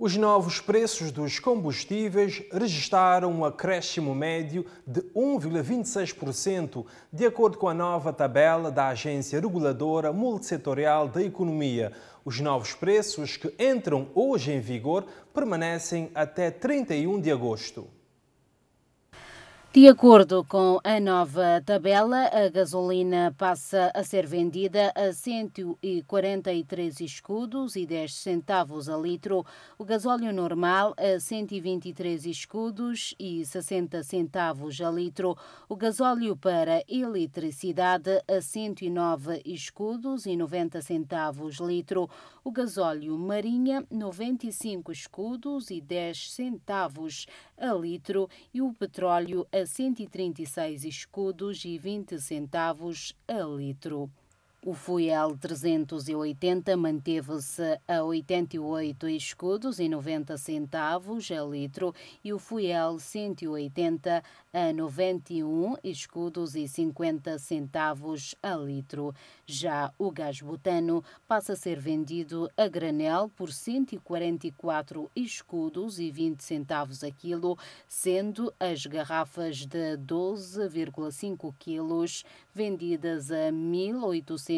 Os novos preços dos combustíveis registaram um acréscimo médio de 1,26%, de acordo com a nova tabela da Agência Reguladora Multissetorial da Economia. Os novos preços que entram hoje em vigor permanecem até 31 de agosto. De acordo com a nova tabela, a gasolina passa a ser vendida a 143 escudos e 10 centavos a litro, o gasóleo normal a 123 escudos e 60 centavos a litro, o gasóleo para eletricidade a 109 escudos e 90 centavos litro, o gasóleo marinha 95 escudos e 10 centavos a litro e o petróleo a a 136 escudos e 20 centavos a litro. O Fuel 380 manteve-se a 88 escudos e 90 centavos a litro e o Fuel 180 a 91 escudos e 50 centavos a litro. Já o gás butano passa a ser vendido a granel por 144 escudos e 20 centavos a quilo, sendo as garrafas de 12,5 quilos vendidas a 1.800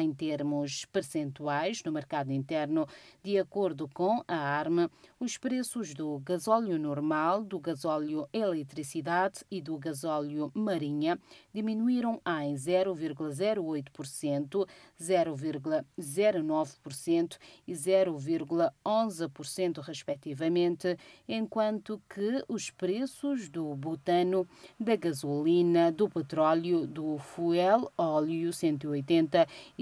em termos percentuais no mercado interno. De acordo com a ARM, os preços do gasóleo normal, do gasóleo eletricidade e do gasóleo marinha diminuíram em 0,08%, 0,09% e 0,11%, respectivamente, enquanto que os preços do butano, da gasolina, do petróleo, do fuel óleo 180 e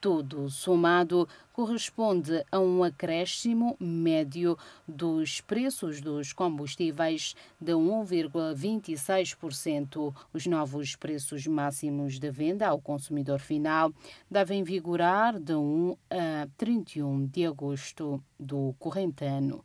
Tudo somado corresponde a um acréscimo médio dos preços dos combustíveis de 1,26%. Os novos preços máximos de venda ao consumidor final devem vigorar de 1 a 31 de agosto do corrente ano.